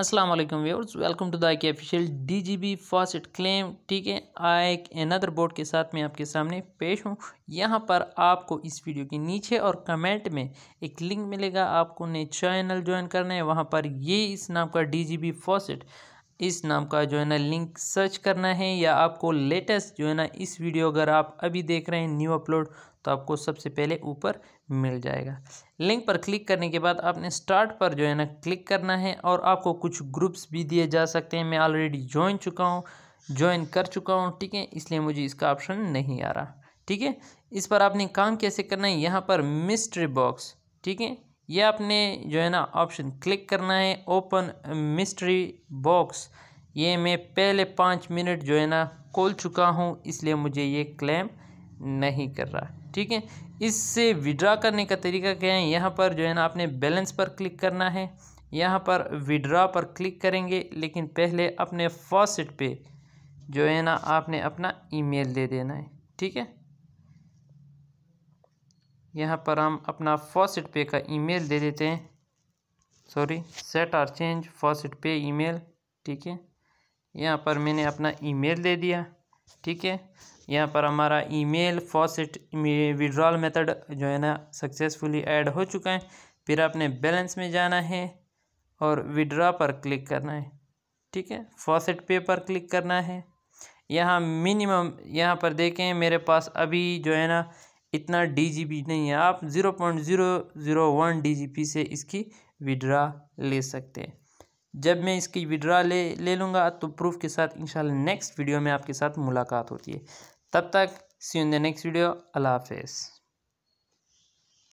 Aslam viewers welcome to the के official D G B faucet claim ठीक है आई another board के साथ मैं आपके सामने पेश हूँ यहाँ पर आपको इस वीडियो के नीचे और कमेंट में एक लिंक मिलेगा आपको ने चैनल ज्वाइन करना है वहाँ पर ये इस नाम का डी जी बी फॉसिट इस नाम का जो है ना लिंक सर्च करना है या आपको लेटेस्ट जो है ना इस वीडियो अगर आप अभी देख रहे हैं न्यू अपलोड तो आपको सबसे पहले ऊपर मिल जाएगा लिंक पर क्लिक करने के बाद आपने स्टार्ट पर जो है ना क्लिक करना है और आपको कुछ ग्रुप्स भी दिए जा सकते हैं मैं ऑलरेडी ज्वाइन चुका हूँ ज्वाइन कर चुका हूँ ठीक है इसलिए मुझे इसका ऑप्शन नहीं आ रहा ठीक है इस पर आपने काम कैसे करना है यहाँ पर मिस्ट्री बॉक्स ठीक है ये आपने जो है ना ऑप्शन क्लिक करना है ओपन मिस्ट्री बॉक्स ये मैं पहले पाँच मिनट जो है ना खोल चुका हूँ इसलिए मुझे ये क्लेम नहीं कर रहा ठीक है इससे विड्रा करने का तरीका क्या है यहाँ पर जो है ना आपने बैलेंस पर क्लिक करना है यहाँ पर विड्रा पर क्लिक करेंगे लेकिन पहले अपने फॉसेट पे जो है ना आपने अपना ईमेल दे देना है ठीक है यहाँ पर हम अपना फॉसिट पे का ईमेल दे देते हैं सॉरी सेट आर चेंज फॉसिट पे ईमेल ठीक है यहाँ पर मैंने अपना ईमेल दे दिया ठीक है यहाँ पर हमारा ईमेल फॉसिट विड्रॉल मेथड जो है ना सक्सेसफुली ऐड हो चुका है फिर आपने बैलेंस में जाना है और विड्रॉ पर क्लिक करना है ठीक है फॉसेट पे पर क्लिक करना है यहाँ मिनिमम यहाँ पर देखें मेरे पास अभी जो है ना इतना डी नहीं है आप zero point zero zero one D से इसकी विड्रा ले सकते हैं जब मैं इसकी विड्रा ले ले लूँगा तो प्रूफ के साथ इंशाल्लाह नेक्स्ट वीडियो में आपके साथ मुलाकात होती है तब तक see in the next video अल्लाह हाफिज़